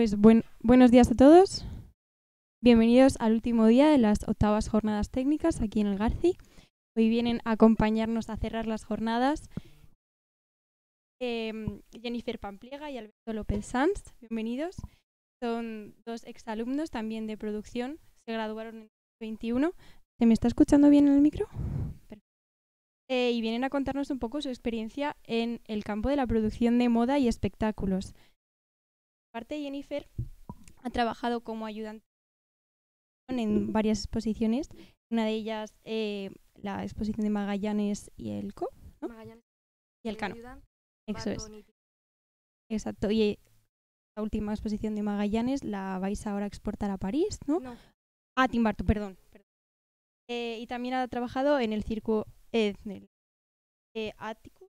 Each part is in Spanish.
Pues, buenos días a todos. Bienvenidos al último día de las octavas jornadas técnicas aquí en el Garci. Hoy vienen a acompañarnos a cerrar las jornadas em, Jennifer Pampliega y Alberto López Sanz. Bienvenidos. Son dos exalumnos también de producción. Se graduaron en 2021. ¿Se me está escuchando bien en el micro? Eh, y vienen a contarnos un poco su experiencia en el campo de la producción de moda y espectáculos parte, Jennifer ha trabajado como ayudante en varias exposiciones. Una de ellas, eh, la exposición de Magallanes y el Co. y el Cano. Exacto. Y eh, la última exposición de Magallanes la vais ahora a exportar a París, ¿no? a ah, Timbarto perdón. Eh, y también ha trabajado en el circo Ethnel, ático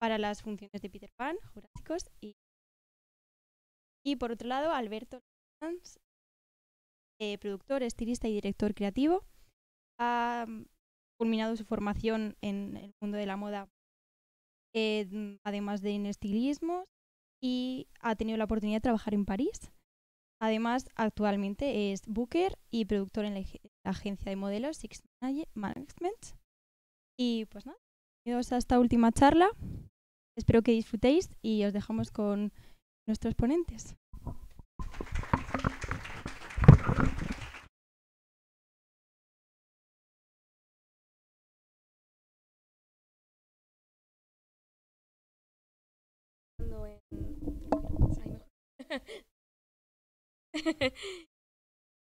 para las funciones de Peter Pan, Jurásicos y y por otro lado, Alberto Lanz, eh, productor, estilista y director creativo, ha mm, culminado su formación en el mundo de la moda, además de en estilismos, y ha tenido la oportunidad de trabajar en París. Además, actualmente es booker y productor en la, agencia de modelos Six Management. Y pues nada, bienvenidos a esta última charla. Espero que disfrutéis y os dejamos con nuestros ponentes.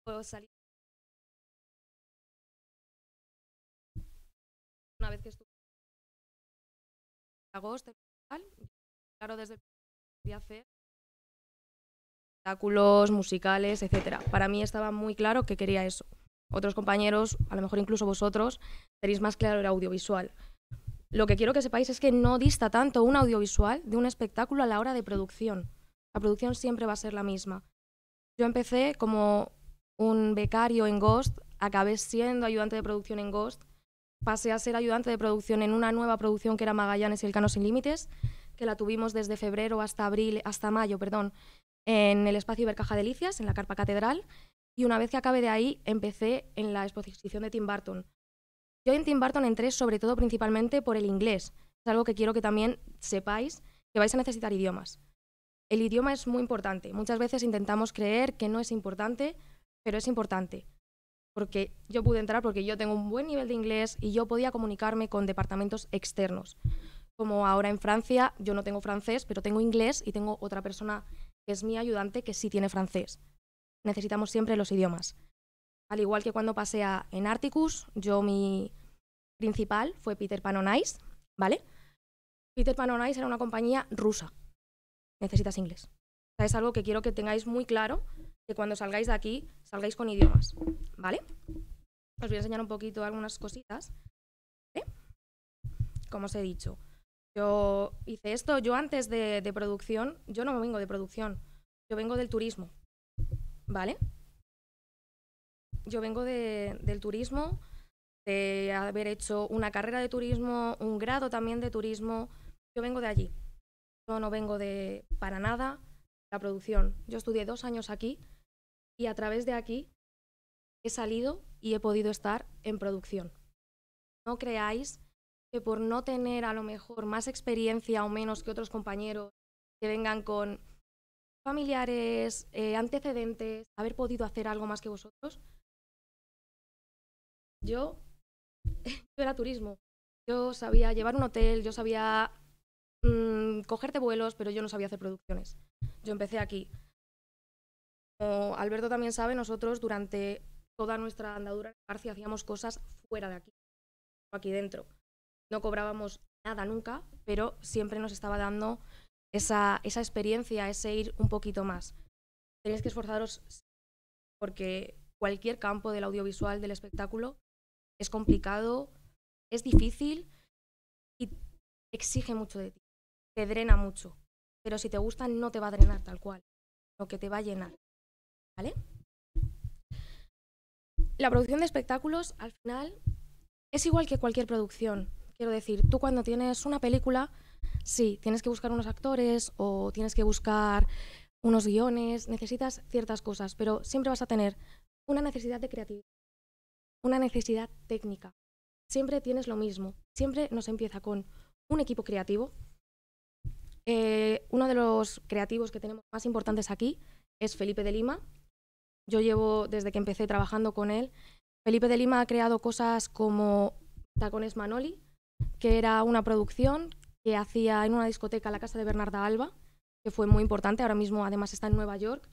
Puedo salir. Una vez que estuve en agosto, claro, desde el día espectáculos, musicales, etcétera. Para mí estaba muy claro que quería eso. Otros compañeros, a lo mejor incluso vosotros, tenéis más claro el audiovisual. Lo que quiero que sepáis es que no dista tanto un audiovisual de un espectáculo a la hora de producción. La producción siempre va a ser la misma. Yo empecé como un becario en Ghost, acabé siendo ayudante de producción en Ghost, pasé a ser ayudante de producción en una nueva producción que era Magallanes y el Cano sin Límites, que la tuvimos desde febrero hasta abril, hasta mayo, perdón, en el espacio Ibercaja Delicias, en la Carpa Catedral, y una vez que acabé de ahí empecé en la exposición de Tim Burton. Yo en Tim Burton entré sobre todo principalmente por el inglés, es algo que quiero que también sepáis que vais a necesitar idiomas. El idioma es muy importante, muchas veces intentamos creer que no es importante, pero es importante. Porque yo pude entrar porque yo tengo un buen nivel de inglés y yo podía comunicarme con departamentos externos como ahora en Francia, yo no tengo francés, pero tengo inglés y tengo otra persona es mi ayudante, que sí tiene francés. Necesitamos siempre los idiomas. Al igual que cuando pasé a, en Articus, yo mi principal fue Peter Panonais, ¿vale? Peter Panonais era una compañía rusa. Necesitas inglés. es algo que quiero que tengáis muy claro, que cuando salgáis de aquí salgáis con idiomas, ¿vale? Os voy a enseñar un poquito algunas cositas. ¿eh? Como os he dicho, yo hice esto, yo antes de, producción, yo no vengo de producción, yo vengo del turismo, ¿vale? Yo vengo de, del turismo, de haber hecho una carrera de turismo, un grado también de turismo, yo vengo de allí. Yo no vengo de para nada la producción. Yo estudié dos años aquí y a través de aquí he salido y he podido estar en producción. No creáis por no tener a lo mejor más experiencia o menos que otros compañeros que vengan con familiares, eh, antecedentes, haber podido hacer algo más que vosotros, yo, yo era turismo. Yo sabía llevar un hotel, yo sabía mm, cogerte vuelos, pero yo no sabía hacer producciones. Yo empecé aquí. Como Alberto también sabe, nosotros durante toda nuestra andadura en parcia hacíamos cosas fuera de aquí, o aquí dentro no cobrábamos nada nunca, pero siempre nos estaba dando esa, esa experiencia, ese ir un poquito más. Tenéis que esforzaros porque cualquier campo del audiovisual, del espectáculo, es complicado, es difícil y exige mucho de ti, te drena mucho, pero si te gusta no te va a drenar tal cual, lo que te va a llenar. ¿Vale? La producción de espectáculos, al final, es igual que cualquier producción. Quiero decir, tú cuando tienes una película, sí, tienes que buscar unos actores o tienes que buscar unos guiones, necesitas ciertas cosas, pero siempre vas a tener una necesidad de creatividad, una necesidad técnica. Siempre tienes lo mismo. Siempre nos empieza con un equipo creativo. Eh, uno de los creativos que tenemos más importantes aquí es Felipe de Lima. Yo llevo desde que empecé trabajando con él. Felipe de Lima ha creado cosas como Tacones Manoli, que era una producción que hacía en una discoteca la casa de Bernarda Alba, que fue muy importante, ahora mismo además está en Nueva York.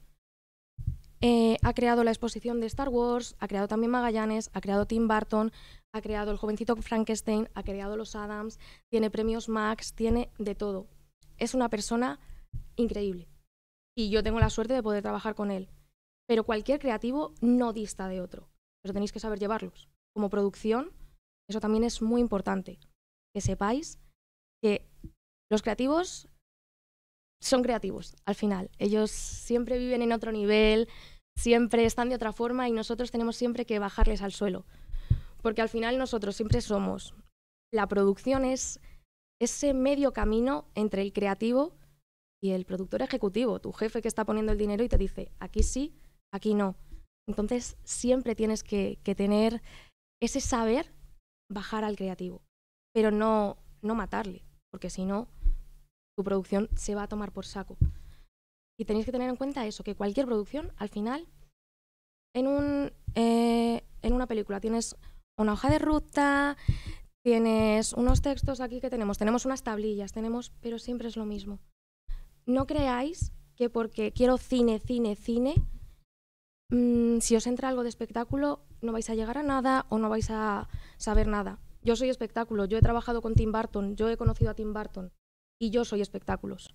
Eh, ha creado la exposición de Star Wars, ha creado también Magallanes, ha creado Tim Burton, ha creado El jovencito Frankenstein, ha creado Los Adams, tiene premios Max, tiene de todo. Es una persona increíble y yo tengo la suerte de poder trabajar con él. Pero cualquier creativo no dista de otro, pero tenéis que saber llevarlos. Como producción, eso también es muy importante que sepáis que los creativos son creativos al final. Ellos siempre viven en otro nivel, siempre están de otra forma y nosotros tenemos siempre que bajarles al suelo. Porque al final nosotros siempre somos. La producción es ese medio camino entre el creativo y el productor ejecutivo, tu jefe que está poniendo el dinero y te dice, aquí sí, aquí no. Entonces siempre tienes que, tener ese saber bajar al creativo pero no, no matarle, porque si no, tu producción se va a tomar por saco. Y tenéis que tener en cuenta eso, que cualquier producción, al final, eh, en, una película tienes una hoja de ruta, tienes unos textos aquí que tenemos, tenemos unas tablillas, tenemos, pero siempre es lo mismo. No creáis que porque quiero cine, cine, cine, mm, si os entra algo de espectáculo, no vais a llegar a nada o no vais a saber nada yo soy espectáculo, yo he trabajado con Tim Burton, yo he conocido a Tim Burton y yo soy espectáculos.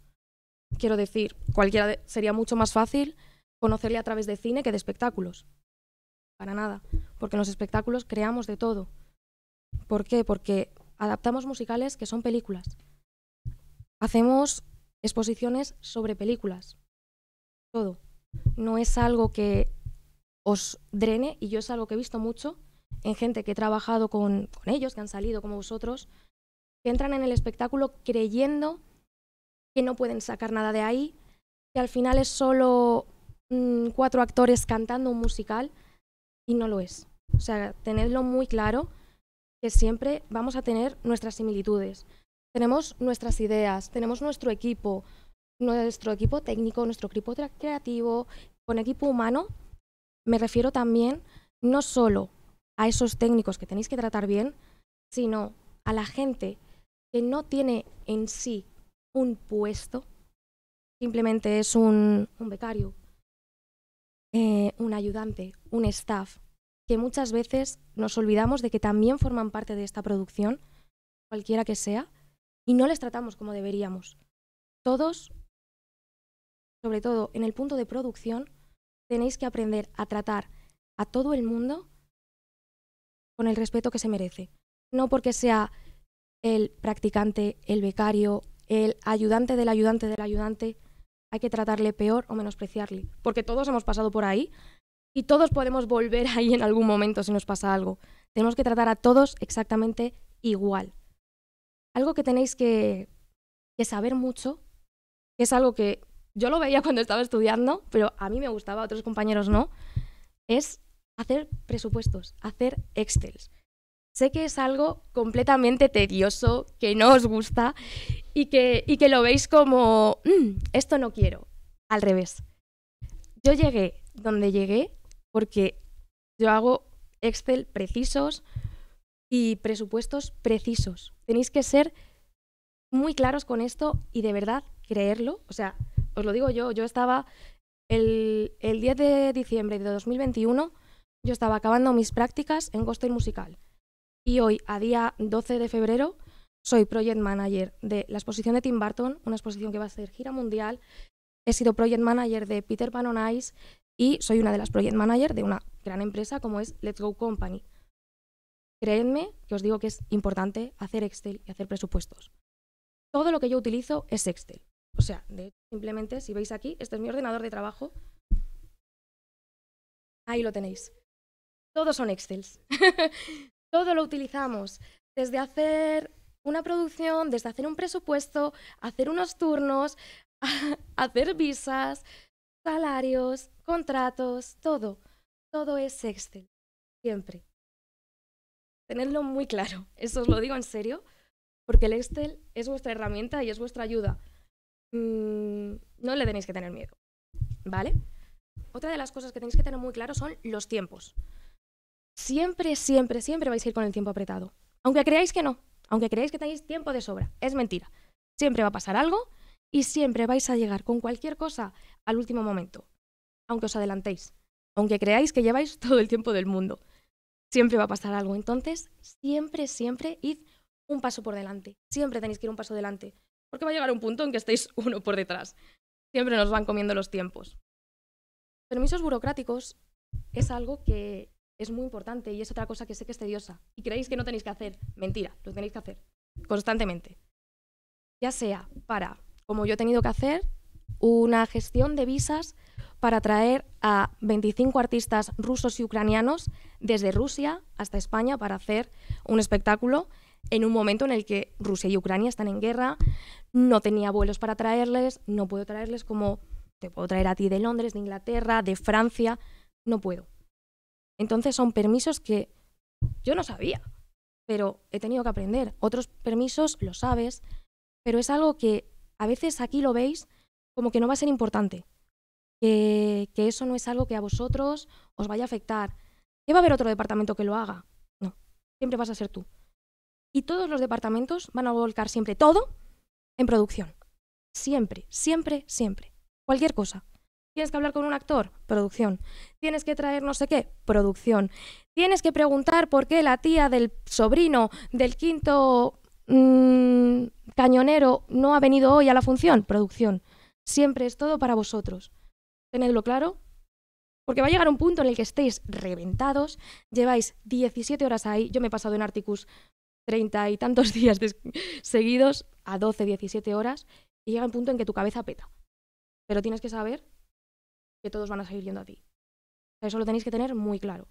Quiero decir, cualquiera sería mucho más fácil conocerle a través de cine que de espectáculos. Para nada, porque en los espectáculos creamos de todo. ¿Por qué? Porque adaptamos musicales que son películas. Hacemos exposiciones sobre películas. Todo. No es algo que os drene, y yo es algo que he visto mucho, en gente que he trabajado con, ellos, que han salido como vosotros, que entran en el espectáculo creyendo que no pueden sacar nada de ahí, que al final es solo mm, cuatro actores cantando un musical y no lo es. O sea, tenedlo muy claro que siempre vamos a tener nuestras similitudes. Tenemos nuestras ideas, tenemos nuestro equipo, nuestro equipo técnico, nuestro equipo creativo, con equipo humano. Me refiero también no solo a esos técnicos que tenéis que tratar bien, sino a la gente que no tiene en sí un puesto, simplemente es un, becario, eh, un ayudante, un staff, que muchas veces nos olvidamos de que también forman parte de esta producción, cualquiera que sea, y no les tratamos como deberíamos. Todos, sobre todo en el punto de producción, tenéis que aprender a tratar a todo el mundo con el respeto que se merece. No porque sea el practicante, el becario, el ayudante del ayudante del ayudante, hay que tratarle peor o menospreciarle, porque todos hemos pasado por ahí y todos podemos volver ahí en algún momento si nos pasa algo. Tenemos que tratar a todos exactamente igual. Algo que tenéis que, saber mucho, que es algo que yo lo veía cuando estaba estudiando, pero a mí me gustaba, a otros compañeros no, es hacer presupuestos, hacer Excels. Sé que es algo completamente tedioso, que no os gusta y que, que lo veis como, mm, esto no quiero. Al revés. Yo llegué donde llegué porque yo hago Excel precisos y presupuestos precisos. Tenéis que ser muy claros con esto y de verdad creerlo. O sea, os lo digo yo, yo estaba el, el 10 de diciembre de 2021 yo estaba acabando mis prácticas en Ghostel Musical y hoy, a día 12 de febrero, soy Project Manager de la exposición de Tim Burton, una exposición que va a ser gira mundial. He sido Project Manager de Peter Pan on Ice y soy una de las Project Manager de una gran empresa como es Let's Go Company. Creedme que os digo que es importante hacer Excel y hacer presupuestos. Todo lo que yo utilizo es Excel. O sea, de, simplemente si veis aquí, este es mi ordenador de trabajo. Ahí lo tenéis. Todos son Excels. Todo lo utilizamos. Desde hacer una producción, desde hacer un presupuesto, hacer unos turnos, hacer visas, salarios, contratos, todo. Todo es Excel. Siempre. Tenedlo muy claro. Eso os lo digo en serio. Porque el Excel es vuestra herramienta y es vuestra ayuda. Mm, no le tenéis que tener miedo. ¿Vale? Otra de las cosas que tenéis que tener muy claro son los tiempos siempre, siempre, siempre vais a ir con el tiempo apretado. Aunque creáis que no, aunque creáis que tenéis tiempo de sobra, es mentira. Siempre va a pasar algo y siempre vais a llegar con cualquier cosa al último momento, aunque os adelantéis, aunque creáis que lleváis todo el tiempo del mundo. Siempre va a pasar algo, entonces siempre, siempre id un paso por delante, siempre tenéis que ir un paso delante, porque va a llegar un punto en que estéis uno por detrás. Siempre nos van comiendo los tiempos. Permisos burocráticos es algo que es muy importante y es otra cosa que sé que es tediosa. Y creéis que no tenéis que hacer. Mentira, lo tenéis que hacer constantemente. Ya sea para, como yo he tenido que hacer, una gestión de visas para traer a 25 artistas rusos y ucranianos desde Rusia hasta España para hacer un espectáculo en un momento en el que Rusia y Ucrania están en guerra, no tenía vuelos para traerles, no puedo traerles como te puedo traer a ti de Londres, de Inglaterra, de Francia, no puedo. Entonces son permisos que yo no sabía, pero he tenido que aprender. Otros permisos lo sabes, pero es algo que a veces aquí lo veis como que no va a ser importante, que, eso no es algo que a vosotros os vaya a afectar. ¿Qué va a haber otro departamento que lo haga? No, siempre vas a ser tú. Y todos los departamentos van a volcar siempre todo en producción. Siempre, siempre, siempre. Cualquier cosa. Tienes que hablar con un actor, producción. Tienes que traer no sé qué, producción. Tienes que preguntar por qué la tía del sobrino del quinto mm, cañonero no ha venido hoy a la función, producción. Siempre es todo para vosotros. Tenedlo claro, porque va a llegar un punto en el que estéis reventados, lleváis 17 horas ahí, yo me he pasado en Articus 30 y tantos días seguidos a 12, 17 horas, y llega un punto en que tu cabeza peta. Pero tienes que saber que todos van a seguir yendo a ti. Eso lo tenéis que tener muy claro.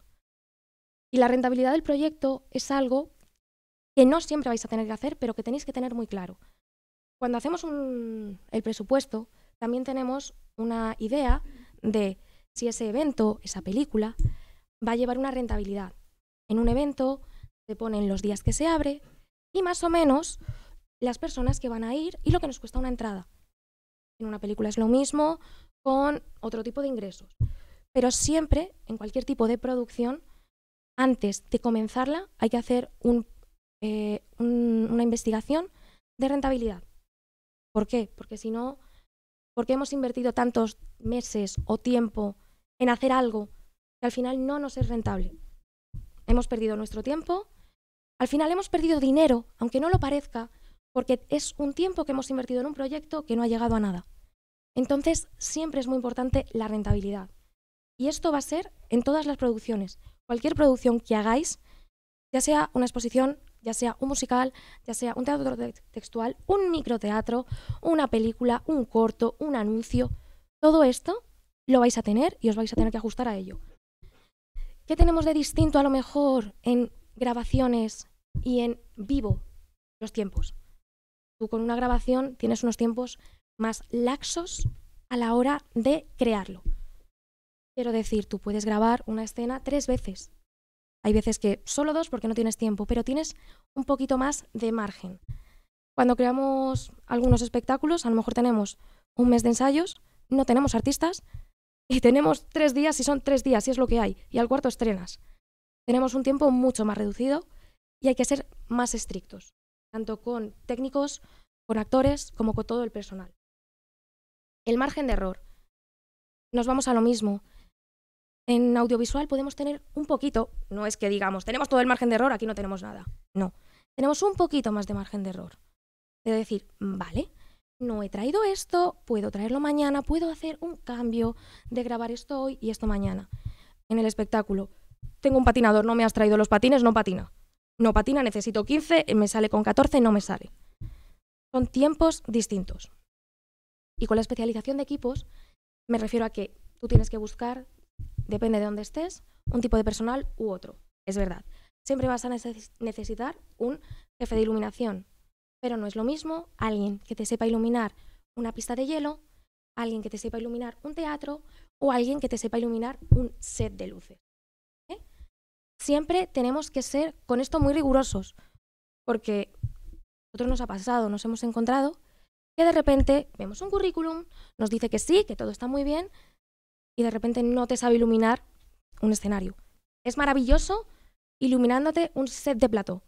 Y la rentabilidad del proyecto es algo que no siempre vais a tener que hacer, pero que tenéis que tener muy claro. Cuando hacemos el presupuesto, también tenemos una idea de si ese evento, esa película, va a llevar una rentabilidad. En un evento se ponen los días que se abre y más o menos las personas que van a ir y lo que nos cuesta una entrada. En una película es lo mismo, con otro tipo de ingresos. Pero siempre, en cualquier tipo de producción, antes de comenzarla hay que hacer eh, una investigación de rentabilidad. ¿Por qué? Porque si no, porque hemos invertido tantos meses o tiempo en hacer algo que al final no nos es rentable. Hemos perdido nuestro tiempo, al final hemos perdido dinero, aunque no lo parezca, porque es un tiempo que hemos invertido en un proyecto que no ha llegado a nada. Entonces, siempre es muy importante la rentabilidad. Y esto va a ser en todas las producciones. Cualquier producción que hagáis, ya sea una exposición, ya sea un musical, ya sea un teatro textual, un microteatro, una película, un corto, un anuncio, todo esto lo vais a tener y os vais a tener que ajustar a ello. ¿Qué tenemos de distinto a lo mejor en grabaciones y en vivo? Los tiempos. Tú con una grabación tienes unos tiempos más laxos a la hora de crearlo. Quiero decir, tú puedes grabar una escena tres veces. Hay veces que solo dos porque no tienes tiempo, pero tienes un poquito más de margen. Cuando creamos algunos espectáculos, a lo mejor tenemos un mes de ensayos, no tenemos artistas y tenemos tres días y son tres días y es lo que hay. Y al cuarto estrenas. Tenemos un tiempo mucho más reducido y hay que ser más estrictos, tanto con técnicos, con actores, como con todo el personal el margen de error. Nos vamos a lo mismo. En audiovisual podemos tener un poquito, no es que digamos, tenemos todo el margen de error, aquí no tenemos nada. No, tenemos un poquito más de margen de error. De decir, mm, vale, no he traído esto, puedo traerlo mañana, puedo hacer un cambio de grabar esto hoy y esto mañana. En el espectáculo, tengo un patinador, no me has traído los patines, no patina. No patina, necesito 15, me sale con 14, no me sale. Son tiempos distintos. Y con la especialización de equipos me refiero a que tú tienes que buscar, depende de dónde estés, un tipo de personal u otro. Es verdad. Siempre vas a necesitar un jefe de iluminación, pero no es lo mismo alguien que te sepa iluminar una pista de hielo, alguien que te sepa iluminar un teatro o alguien que te sepa iluminar un set de luces. ¿eh? Siempre tenemos que ser con esto muy rigurosos, porque a nosotros nos ha pasado, nos hemos encontrado que de repente vemos un currículum, nos dice que sí, que todo está muy bien, y de repente no te sabe iluminar un escenario. Es maravilloso iluminándote un set de plató,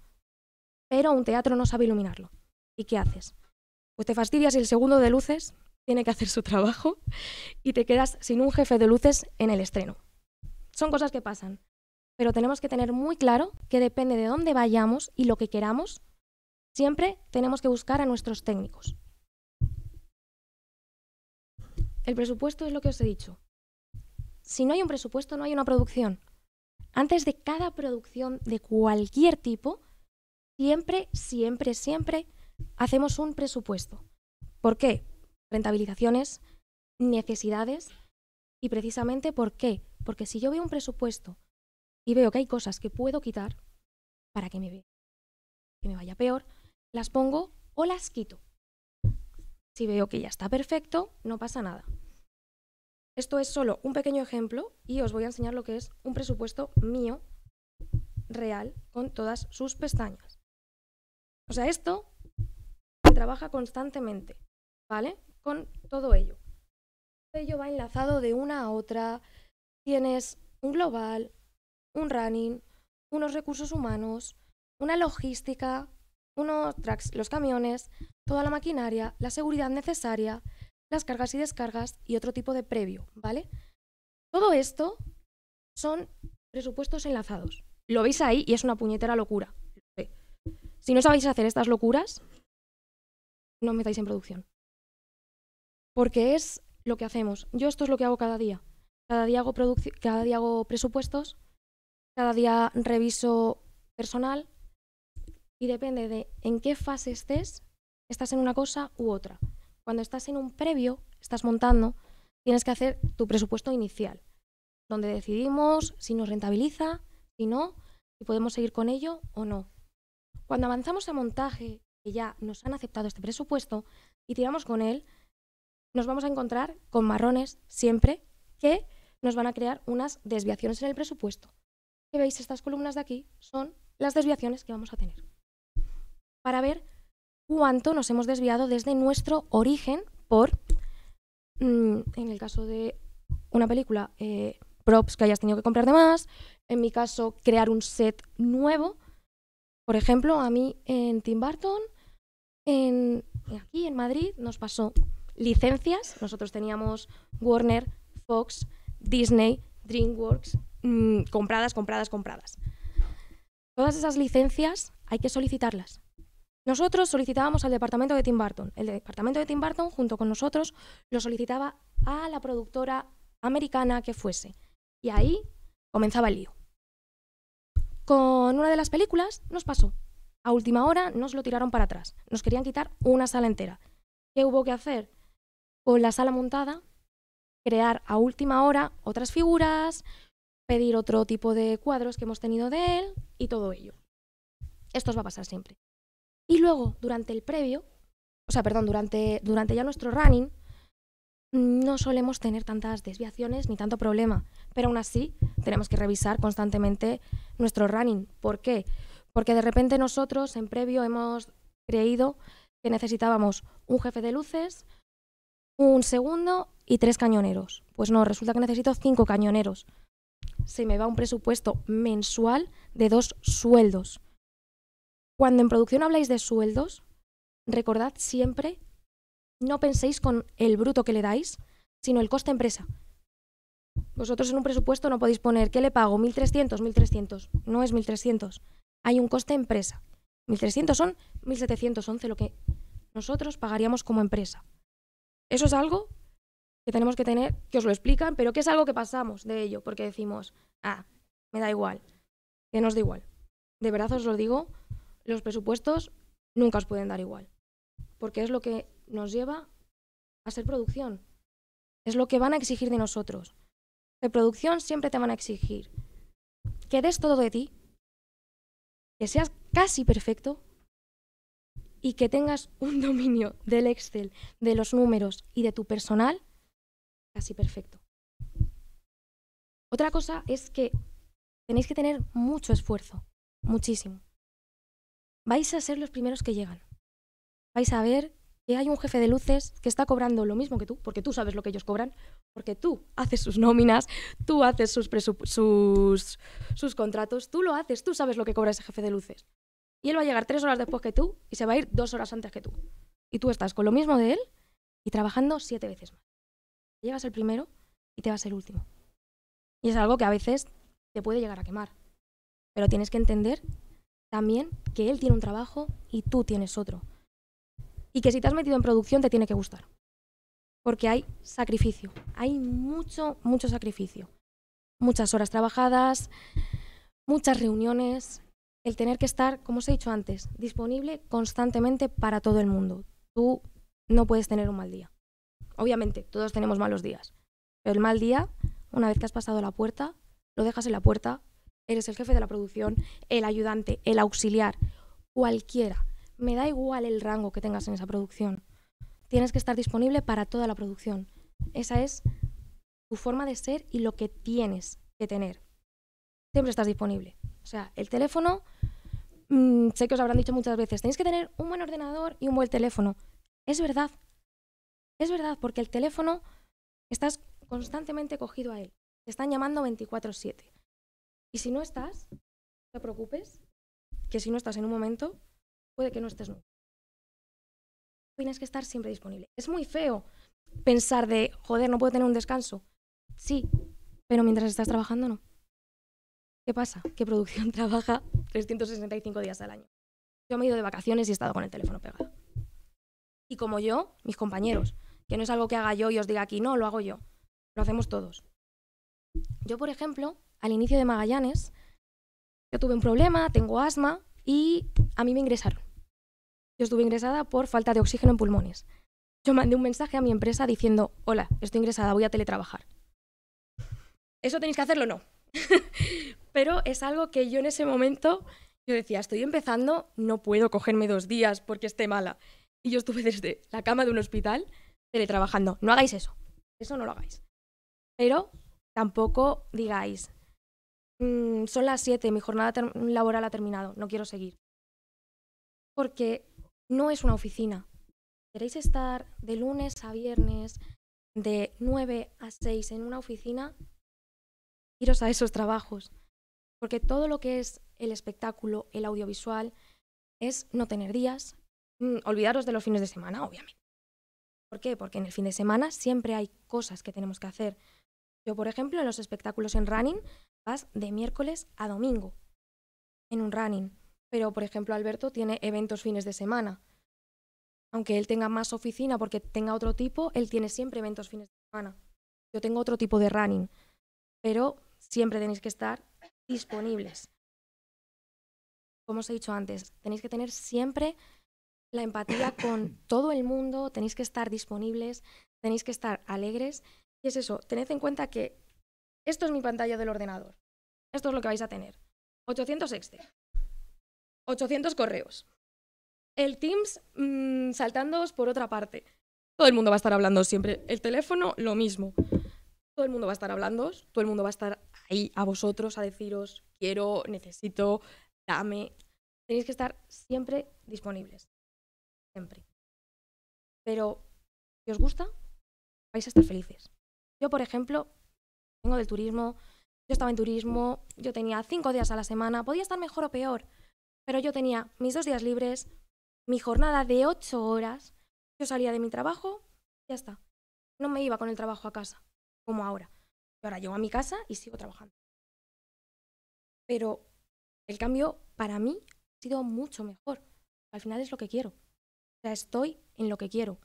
pero un teatro no sabe iluminarlo. ¿Y qué haces? Pues te fastidias y el segundo de luces tiene que hacer su trabajo y te quedas sin un jefe de luces en el estreno. Son cosas que pasan, pero tenemos que tener muy claro que depende de dónde vayamos y lo que queramos, siempre tenemos que buscar a nuestros técnicos. El presupuesto es lo que os he dicho. Si no hay un presupuesto, no hay una producción. Antes de cada producción de cualquier tipo, siempre, siempre, siempre hacemos un presupuesto. ¿Por qué? Rentabilizaciones, necesidades y precisamente por qué. Porque si yo veo un presupuesto y veo que hay cosas que puedo quitar para que me, que me vaya peor, las pongo o las quito. Si veo que ya está perfecto, no pasa nada. Esto es solo un pequeño ejemplo y os voy a enseñar lo que es un presupuesto mío real con todas sus pestañas. O sea, esto se trabaja constantemente, ¿vale? Con todo ello. Todo ello va enlazado de una a otra. Tienes un global, un running, unos recursos humanos, una logística, unos tracks, los camiones, toda la maquinaria, la seguridad necesaria, las cargas y descargas y otro tipo de previo, ¿vale? Todo esto son presupuestos enlazados. Lo veis ahí y es una puñetera locura. Si no sabéis hacer estas locuras, no metáis en producción. Porque es lo que hacemos. Yo esto es lo que hago cada día. Cada día hago, cada día hago presupuestos, cada día reviso personal y depende de en qué fase estés, estás en una cosa u otra. Cuando estás en un previo, estás montando, tienes que hacer tu presupuesto inicial, donde decidimos si nos rentabiliza, si no, si podemos seguir con ello o no. Cuando avanzamos a montaje, que ya nos han aceptado este presupuesto y tiramos con él, nos vamos a encontrar con marrones siempre que nos van a crear unas desviaciones en el presupuesto. Que veis, estas columnas de aquí son las desviaciones que vamos a tener. Para ver cuánto nos hemos desviado desde nuestro origen por, mm, en el caso de una película, eh, props que hayas tenido que comprar de más, en mi caso, crear un set nuevo. Por ejemplo, a mí en Tim Burton, en, aquí en Madrid, nos pasó licencias. Nosotros teníamos Warner, Fox, Disney, DreamWorks, mm, compradas, compradas, compradas. Todas esas licencias hay que solicitarlas. Nosotros solicitábamos al departamento de Tim Burton. El departamento de Tim Burton, junto con nosotros, lo solicitaba a la productora americana que fuese. Y ahí comenzaba el lío. Con una de las películas nos pasó. A última hora nos lo tiraron para atrás. Nos querían quitar una sala entera. ¿Qué hubo que hacer? Con la sala montada, crear a última hora otras figuras, pedir otro tipo de cuadros que hemos tenido de él y todo ello. Esto os va a pasar siempre. Y luego, durante el previo, o sea, perdón, durante, durante ya nuestro running, no solemos tener tantas desviaciones ni tanto problema, pero aún así tenemos que revisar constantemente nuestro running. ¿Por qué? Porque de repente nosotros en previo hemos creído que necesitábamos un jefe de luces, un segundo y tres cañoneros. Pues no, resulta que necesito cinco cañoneros. Se me va un presupuesto mensual de dos sueldos. Cuando en producción habláis de sueldos, recordad siempre, no penséis con el bruto que le dais, sino el coste empresa. Vosotros en un presupuesto no podéis poner, ¿qué le pago? 1.300, 1.300. No es 1.300. Hay un coste empresa. 1.300 son 1.711, lo que nosotros pagaríamos como empresa. Eso es algo que tenemos que tener, que os lo explican, pero que es algo que pasamos de ello, porque decimos, ah, me da igual, que nos da igual. De verdad os lo digo, los presupuestos nunca os pueden dar igual, porque es lo que nos lleva a ser producción. Es lo que van a exigir de nosotros. De producción siempre te van a exigir que des todo de ti, que seas casi perfecto y que tengas un dominio del Excel, de los números y de tu personal casi perfecto. Otra cosa es que tenéis que tener mucho esfuerzo, muchísimo vais a ser los primeros que llegan. Vais a ver que hay un jefe de luces que está cobrando lo mismo que tú, porque tú sabes lo que ellos cobran, porque tú haces sus nóminas, tú haces sus, sus, sus contratos, tú lo haces, tú sabes lo que cobra ese jefe de luces. Y él va a llegar tres horas después que tú y se va a ir dos horas antes que tú. Y tú estás con lo mismo de él y trabajando siete veces más. Llegas el primero y te vas el último. Y es algo que a veces te puede llegar a quemar. Pero tienes que entender también que él tiene un trabajo y tú tienes otro. Y que si te has metido en producción te tiene que gustar. Porque hay sacrificio, hay mucho, mucho sacrificio. Muchas horas trabajadas, muchas reuniones, el tener que estar, como os he dicho antes, disponible constantemente para todo el mundo. Tú no puedes tener un mal día. Obviamente, todos tenemos malos días. Pero el mal día, una vez que has pasado la puerta, lo dejas en la puerta eres el jefe de la producción, el ayudante, el auxiliar, cualquiera. Me da igual el rango que tengas en esa producción. Tienes que estar disponible para toda la producción. Esa es tu forma de ser y lo que tienes que tener. Siempre estás disponible. O sea, el teléfono, mm, sé que os habrán dicho muchas veces, tenéis que tener un buen ordenador y un buen teléfono. Es verdad. Es verdad, porque el teléfono estás constantemente cogido a él. Te están llamando 24/7. Y si no estás, no te preocupes, que si no estás en un momento, puede que no estés nunca. Tienes que estar siempre disponible. Es muy feo pensar de, joder, no puedo tener un descanso. Sí, pero mientras estás trabajando, no. ¿Qué pasa? qué producción trabaja 365 días al año. Yo me he ido de vacaciones y he estado con el teléfono pegado. Y como yo, mis compañeros, que no es algo que haga yo y os diga aquí, no, lo hago yo. Lo hacemos todos. Yo, por ejemplo, al inicio de Magallanes, yo tuve un problema, tengo asma y a mí me ingresaron. Yo estuve ingresada por falta de oxígeno en pulmones. Yo mandé un mensaje a mi empresa diciendo, hola, estoy ingresada, voy a teletrabajar. ¿Eso tenéis que hacerlo? No. Pero es algo que yo en ese momento, yo decía, estoy empezando, no puedo cogerme dos días porque esté mala. Y yo estuve desde la cama de un hospital teletrabajando. No hagáis eso. Eso no lo hagáis. Pero tampoco digáis, Mm, son las 7, mi jornada laboral ha terminado, no quiero seguir. Porque no es una oficina. ¿Queréis estar de lunes a viernes, de 9 a 6 en una oficina? Iros a esos trabajos. Porque todo lo que es el espectáculo, el audiovisual, es no tener días, mm, olvidaros de los fines de semana, obviamente. ¿Por qué? Porque en el fin de semana siempre hay cosas que tenemos que hacer. Yo, por ejemplo, en los espectáculos en running vas de miércoles a domingo en un running. Pero, por ejemplo, Alberto tiene eventos fines de semana. Aunque él tenga más oficina porque tenga otro tipo, él tiene siempre eventos fines de semana. Yo tengo otro tipo de running, pero siempre tenéis que estar disponibles. Como os he dicho antes, tenéis que tener siempre la empatía con todo el mundo, tenéis que estar disponibles, tenéis que estar alegres. Y es eso, tened en cuenta que esto es mi pantalla del ordenador. Esto es lo que vais a tener. 800 Excel. 800 correos. El Teams mmm, saltándoos por otra parte. Todo el mundo va a estar hablando siempre. El teléfono, lo mismo. Todo el mundo va a estar hablando, todo el mundo va a estar ahí a vosotros a deciros quiero, necesito, dame. Tenéis que estar siempre disponibles. Siempre. Pero si os gusta, vais a estar felices. Yo, por ejemplo, vengo del turismo, yo estaba en turismo, yo tenía cinco días a la semana, podía estar mejor o peor, pero yo tenía mis dos días libres, mi jornada de ocho horas, yo salía de mi trabajo, ya está. No me iba con el trabajo a casa, como ahora. y ahora llego a mi casa y sigo trabajando. Pero el cambio para mí ha sido mucho mejor. Al final es lo que quiero. O sea, estoy en lo que quiero.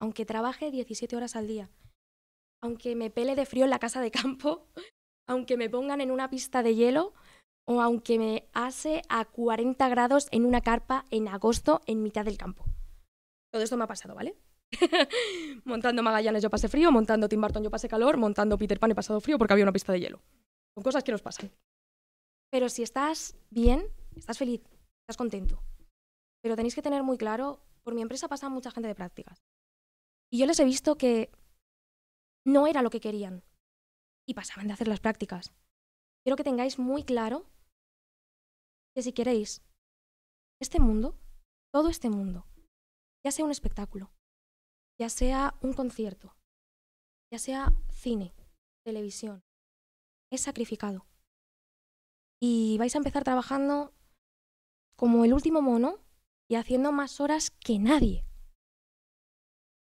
Aunque trabaje 17 horas al día, aunque me pele de frío en la casa de campo, aunque me pongan en una pista de hielo o aunque me hace a 40 grados en una carpa en agosto en mitad del campo. Todo esto me ha pasado, ¿vale? montando Magallanes yo pasé frío, montando Tim Burton yo pasé calor, montando Peter Pan he pasado frío porque había una pista de hielo. Son cosas que nos pasan. Pero si estás bien, estás feliz, estás contento. Pero tenéis que tener muy claro, por mi empresa pasa mucha gente de prácticas. Y yo les he visto que no era lo que querían y pasaban de hacer las prácticas. Quiero que tengáis muy claro que si queréis este mundo, todo este mundo, ya sea un espectáculo, ya sea un concierto, ya sea cine, televisión, es sacrificado. Y vais a empezar trabajando como el último mono y haciendo más horas que nadie.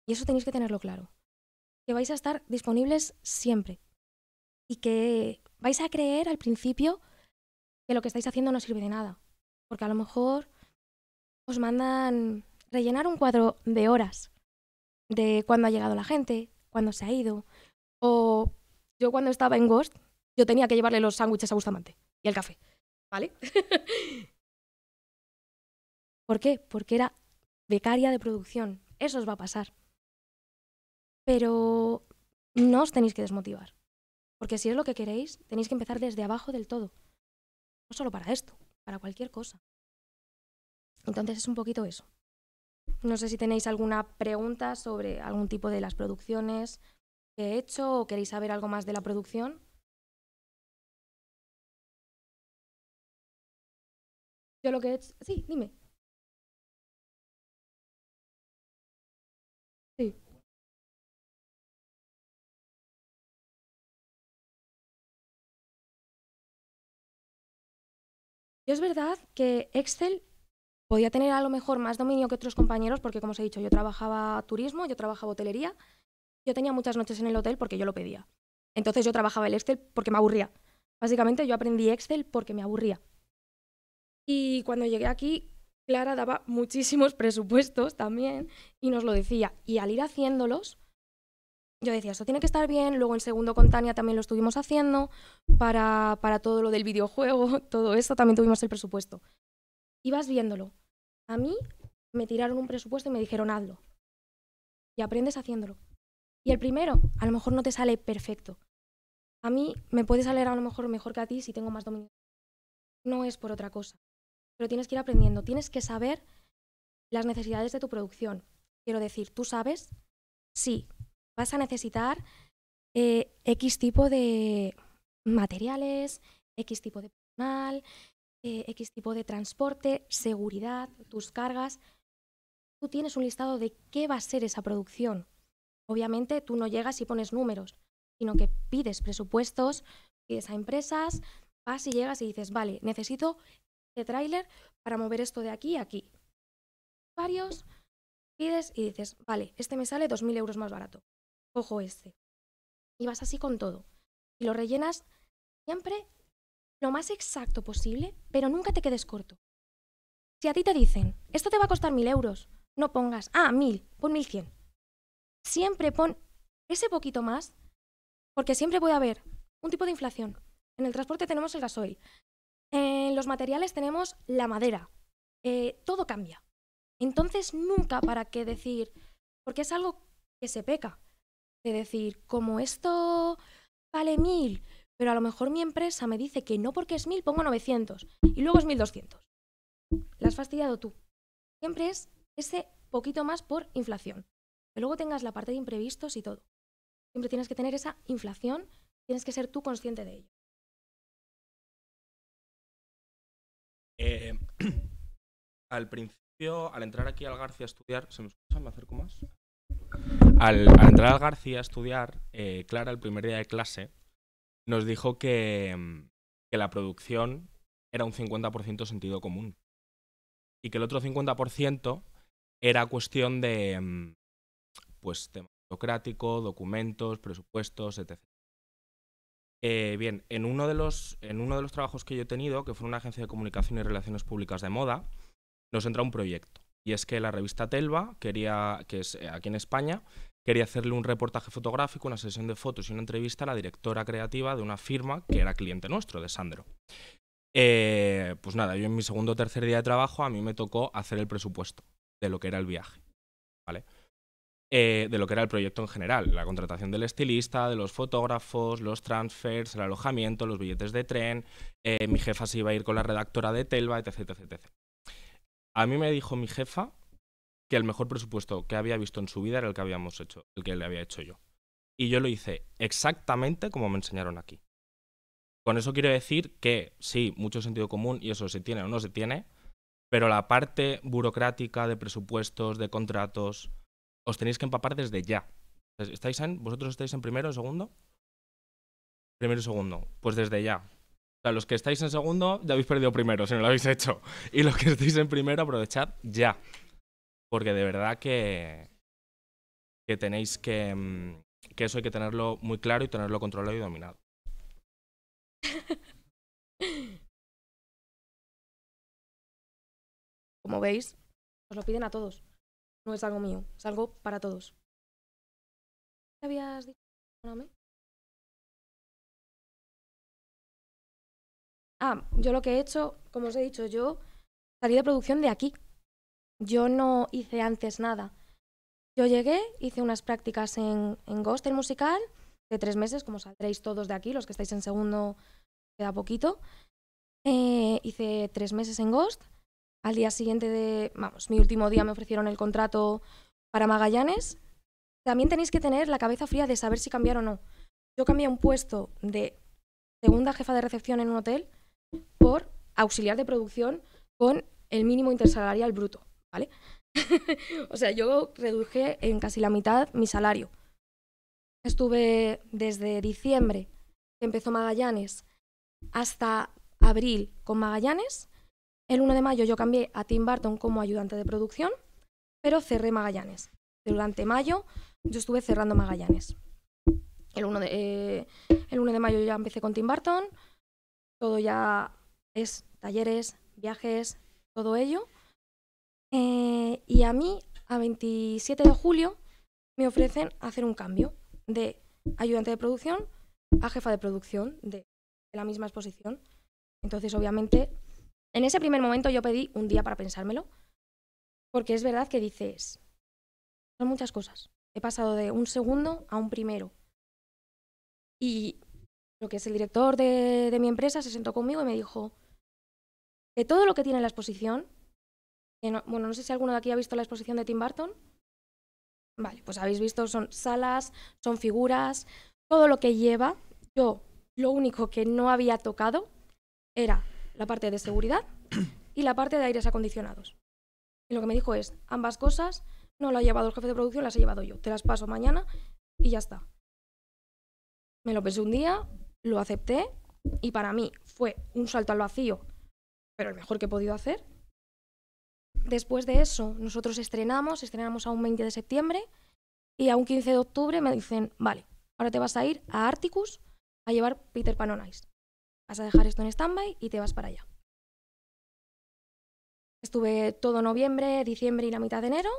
Y eso tenéis que tenerlo claro que vais a estar disponibles siempre y que vais a creer al principio que lo que estáis haciendo no sirve de nada, porque a lo mejor os mandan rellenar un cuadro de horas de cuándo ha llegado la gente, cuándo se ha ido, o yo cuando estaba en Ghost, yo tenía que llevarle los sándwiches a Bustamante y el café, ¿vale? ¿Por qué? Porque era becaria de producción. Eso os va a pasar. Pero no os tenéis que desmotivar, porque si es lo que queréis, tenéis que empezar desde abajo del todo. No solo para esto, para cualquier cosa. Entonces es un poquito eso. No sé si tenéis alguna pregunta sobre algún tipo de las producciones que he hecho o queréis saber algo más de la producción. Yo lo que he hecho... Sí, dime. Y es verdad que Excel podía tener a lo mejor más dominio que otros compañeros, porque como os he dicho, yo trabajaba turismo, yo trabajaba hotelería, yo tenía muchas noches en el hotel porque yo lo pedía. Entonces yo trabajaba el Excel porque me aburría. Básicamente yo aprendí Excel porque me aburría. Y cuando llegué aquí, Clara daba muchísimos presupuestos también y nos lo decía. Y al ir haciéndolos, yo decía, esto tiene que estar bien. Luego en segundo con Tania también lo estuvimos haciendo para, para todo lo del videojuego, todo eso, también tuvimos el presupuesto. Ibas viéndolo. A mí me tiraron un presupuesto y me dijeron, hazlo. Y aprendes haciéndolo. Y el primero, a lo mejor no te sale perfecto. A mí me puede salir a lo mejor mejor que a ti si tengo más dominio. No es por otra cosa. Pero tienes que ir aprendiendo, tienes que saber las necesidades de tu producción. Quiero decir, tú sabes sí vas a necesitar eh, X tipo de materiales, X tipo de personal, eh, X tipo de transporte, seguridad, tus cargas. Tú tienes un listado de qué va a ser esa producción. Obviamente tú no llegas y pones números, sino que pides presupuestos, pides a empresas, vas y llegas y dices, vale, necesito este tráiler para mover esto de aquí a aquí. Varios, pides y dices, vale, este me sale 2.000 euros más barato cojo este. Y vas así con todo. Y lo rellenas siempre lo más exacto posible, pero nunca te quedes corto. Si a ti te dicen, esto te va a costar mil euros, no pongas, ah, mil, pon mil cien. Siempre pon ese poquito más, porque siempre puede haber un tipo de inflación. En el transporte tenemos el gasoil, en los materiales tenemos la madera, eh, todo cambia. Entonces nunca para qué decir, porque es algo que se peca de decir, como esto vale mil, pero a lo mejor mi empresa me dice que no porque es mil, pongo 900 y luego es 1200. La has fastidiado tú. Siempre es ese poquito más por inflación. Que luego tengas la parte de imprevistos y todo. Siempre tienes que tener esa inflación, tienes que ser tú consciente de ello. Eh, al principio, al entrar aquí al García a estudiar, ¿se me escucha? ¿Me acerco más? Al, entrar al García a estudiar, eh, Clara, el primer día de clase, nos dijo que, mm, la producción era un 50% sentido común y que el otro 50% era cuestión de mm, pues tema documentos, presupuestos, etc. Eh, bien, en uno, de los, en uno de los trabajos que yo he tenido, que fue una agencia de comunicación y relaciones públicas de moda, nos entra un proyecto y es que la revista Telva, quería, que es eh, aquí en España, quería hacerle un reportaje fotográfico, una sesión de fotos y una entrevista a la directora creativa de una firma que era cliente nuestro, de Sandro. Eh, pues nada, yo en mi segundo o tercer día de trabajo a mí me tocó hacer el presupuesto de lo que era el viaje, ¿vale? Eh, de lo que era el proyecto en general, la contratación del estilista, de los fotógrafos, los transfers, el alojamiento, los billetes de tren, mi jefa se iba a ir con la redactora de Telva, etc, etc, etc. A mí me dijo mi jefa que el mejor presupuesto que había visto en su vida era el que habíamos hecho, el que le había hecho yo. Y yo lo hice exactamente como me enseñaron aquí. Con eso quiero decir que sí, mucho sentido común y eso se tiene o no se tiene, pero la parte burocrática de presupuestos, de contratos, os tenéis que empapar desde ya. ¿Estáis en? ¿Vosotros estáis en primero o segundo? Primero y segundo. Pues desde ya sea, los que estáis en segundo ya habéis perdido primero, si no lo habéis hecho. Y los que estáis en primero, aprovechad ya. Porque de verdad que, que tenéis que, mm, que eso hay que tenerlo muy claro y tenerlo controlado y dominado. Como veis, os lo piden a todos. No es algo mío, es algo para todos. ¿Qué habías dicho? Ah, yo lo que he hecho, como os he dicho, yo salí de producción de aquí. Yo no hice antes nada. Yo llegué, hice unas prácticas en, en Ghost, el musical, de tres meses, como saldréis todos de aquí, los que estáis en segundo, queda poquito. Eh, hice tres meses en Ghost. Al día siguiente de, vamos, mi último día me ofrecieron el contrato para Magallanes. También tenéis que tener la cabeza fría de saber si cambiar o no. Yo cambié un puesto de segunda jefa de recepción en un hotel por auxiliar de producción con el mínimo intersalarial bruto, ¿vale? o sea, yo reduje en casi la mitad mi salario. Estuve desde diciembre, que empezó Magallanes, hasta abril con Magallanes. El 1 de mayo yo cambié a Tim Burton como ayudante de producción, pero cerré Magallanes. Durante mayo yo estuve cerrando Magallanes. El 1 de, eh, el 1 de mayo ya empecé con Tim Burton, todo ya es talleres, viajes, todo ello. Eh, y a mí, a 27 de julio, me ofrecen hacer un cambio de ayudante de producción a jefa de producción de, de la misma exposición. Entonces, obviamente, en ese primer momento yo pedí un día para pensármelo, porque es verdad que dices, son muchas cosas. He pasado de un segundo a un primero. Y lo que es el director de, mi empresa, se sentó conmigo y me dijo, de todo lo que tiene la exposición, bueno, no sé si alguno de aquí ha visto la exposición de Tim Burton, vale, pues habéis visto, son salas, son figuras, todo lo que lleva, yo lo único que no había tocado era la parte de seguridad y la parte de aires acondicionados. Y lo que me dijo es, ambas cosas no las ha llevado el jefe de producción, las he llevado yo. Te las paso mañana y ya está. Me lo pensé un día, lo acepté y para mí fue un salto al vacío, pero el mejor que he podido hacer. Después de eso, nosotros estrenamos, estrenamos a un 20 de septiembre y a un 15 de octubre me dicen, vale, ahora te vas a ir a Articus a llevar Peter Pan on Ice. Vas a dejar esto en stand-by y te vas para allá. Estuve todo noviembre, diciembre y la mitad de enero,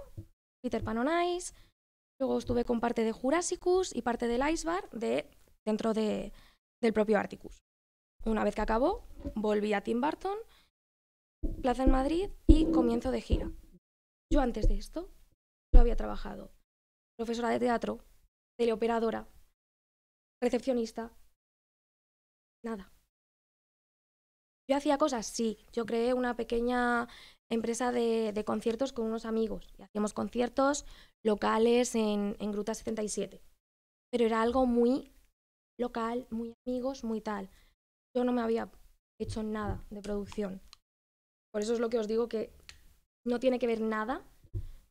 Peter Pan on Ice. Luego estuve con parte de Jurassicus y parte del Ice Bar de, dentro de, del propio Articus. Una vez que acabó, volví a Tim Burton, Plaza en Madrid y comienzo de gira. Yo antes de esto yo había trabajado profesora de teatro, teleoperadora, recepcionista, nada. Yo hacía cosas, sí. Yo creé una pequeña empresa de, conciertos con unos amigos. Y hacíamos conciertos locales en, en Gruta 77. Pero era algo muy local, muy amigos, muy tal. Yo no me había hecho nada de producción. Por eso es lo que os digo que no tiene que ver nada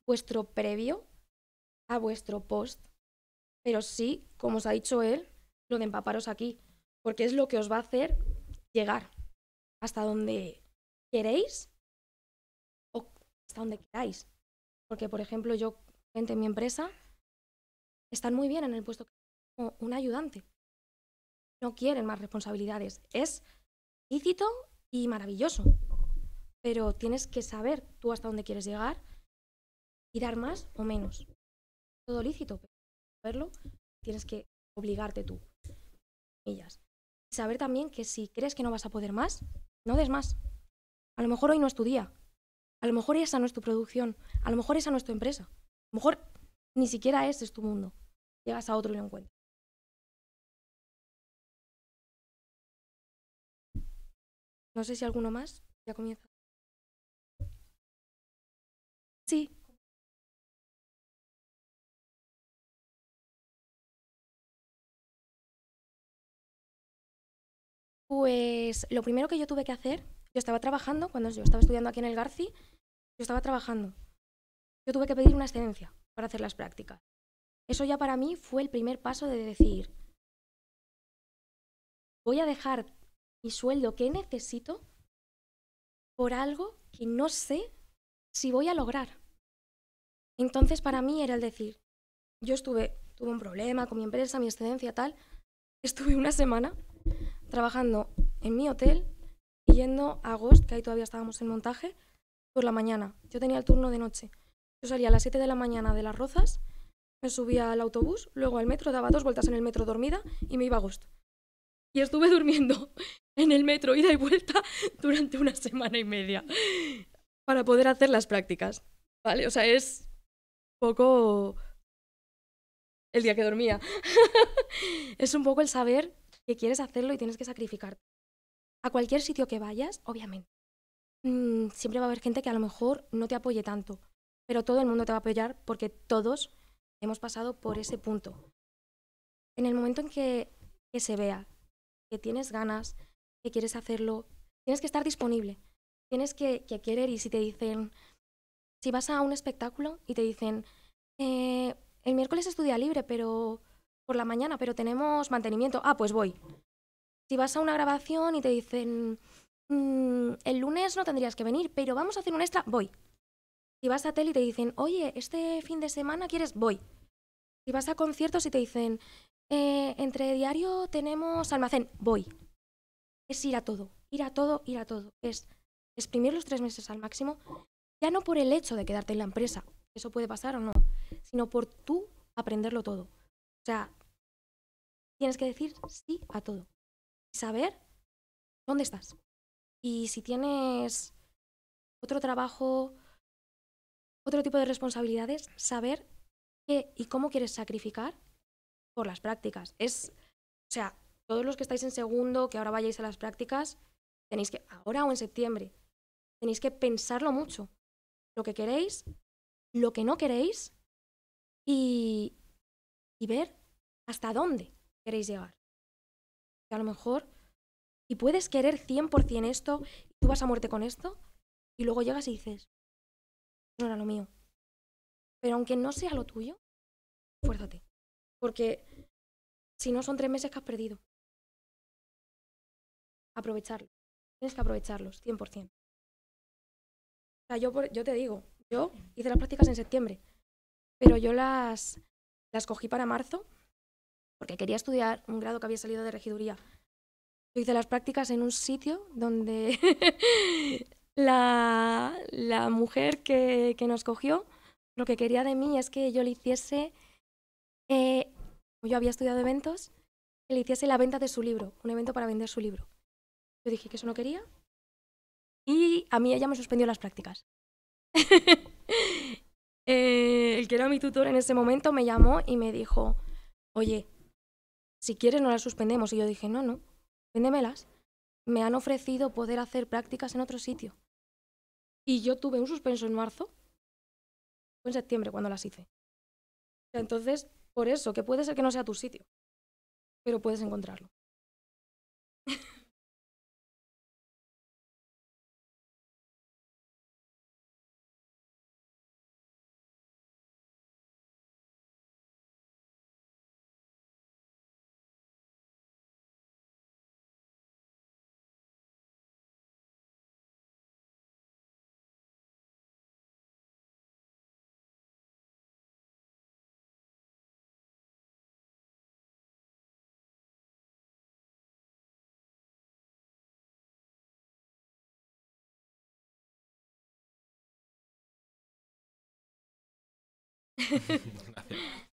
vuestro previo a vuestro post, pero sí, como os ha dicho él, lo de empaparos aquí, porque es lo que os va a hacer llegar hasta donde queréis o hasta donde queráis. Porque, por ejemplo, yo, gente en mi empresa, están muy bien en el puesto como un ayudante no quieren más responsabilidades. Es lícito y maravilloso, pero tienes que saber tú hasta dónde quieres llegar y dar más o menos. Todo lícito, pero tienes que obligarte tú. Ellas. Y saber también que si crees que no vas a poder más, no des más. A lo mejor hoy no es tu día. A lo mejor esa no es tu producción. A lo mejor esa no es tu empresa. A lo mejor ni siquiera ese es tu mundo. Llegas a otro y lo encuentras. No sé si alguno más ya comienza. Sí. Pues lo primero que yo tuve que hacer, yo estaba trabajando, cuando yo estaba estudiando aquí en el Garci, yo estaba trabajando. Yo tuve que pedir una excedencia para hacer las prácticas. Eso ya para mí fue el primer paso de decir, voy a dejar mi sueldo que necesito por algo que no sé si voy a lograr. Entonces para mí era el decir, yo estuve, tuve un problema con mi empresa, mi excedencia, tal, estuve una semana trabajando en mi hotel yendo a Ghost, que ahí todavía estábamos en montaje, por la mañana. Yo tenía el turno de noche. Yo salía a las 7 de la mañana de Las Rozas, me subía al autobús, luego al metro, daba dos vueltas en el metro dormida y me iba a Agost. Y estuve durmiendo en el metro, ida y vuelta, durante una semana y media para poder hacer las prácticas. ¿Vale? O sea, es un poco el día que dormía. es un poco el saber que quieres hacerlo y tienes que sacrificarte. A cualquier sitio que vayas, obviamente. Mm, siempre va a haber gente que a lo mejor no te apoye tanto, pero todo el mundo te va a apoyar porque todos hemos pasado por ese punto. En el momento en que, que se vea que tienes ganas, que quieres hacerlo, tienes que estar disponible, tienes que, querer y si te dicen, si vas a un espectáculo y te dicen, eh, el miércoles estudia libre, pero por la mañana, pero tenemos mantenimiento, ah, pues voy. Si vas a una grabación y te dicen, mm, el lunes no tendrías que venir, pero vamos a hacer un extra, voy. Si vas a tele y te dicen, oye, este fin de semana quieres, voy. Si vas a conciertos y te dicen, eh, entre diario tenemos almacén, voy es ir a todo, ir a todo, ir a todo. Es exprimir los tres meses al máximo, ya no por el hecho de quedarte en la empresa, eso puede pasar o no, sino por tú aprenderlo todo. O sea, tienes que decir sí a todo saber dónde estás. Y si tienes otro trabajo, otro tipo de responsabilidades, saber qué y cómo quieres sacrificar por las prácticas. Es, o sea, todos los que estáis en segundo, que ahora vayáis a las prácticas, tenéis que, ahora o en septiembre, tenéis que pensarlo mucho. Lo que queréis, lo que no queréis y, y ver hasta dónde queréis llegar. Que a lo mejor, y puedes querer 100% esto, y tú vas a muerte con esto, y luego llegas y dices, no era lo mío. Pero aunque no sea lo tuyo, esfuérzate. Porque si no son tres meses que has perdido aprovecharlos. Tienes que aprovecharlos, 100%. O sea, yo, yo te digo, yo hice las prácticas en septiembre, pero yo las, las cogí para marzo porque quería estudiar un grado que había salido de regiduría. Yo hice las prácticas en un sitio donde la, mujer que, que, nos cogió lo que quería de mí es que yo le hiciese, eh, yo había estudiado eventos, que le hiciese la venta de su libro, un evento para vender su libro. Yo dije que eso no quería. Y a mí ella me suspendió las prácticas. Eh, el que era mi tutor en ese momento me llamó y me dijo, oye, si quieres no las suspendemos. Y yo dije, no, no, suspéndemelas. Me han ofrecido poder hacer prácticas en otro sitio. Y yo tuve un suspenso en marzo. Fue en septiembre cuando las hice. Entonces, por eso, que puede ser que no sea tu sitio, pero puedes encontrarlo. Gracias.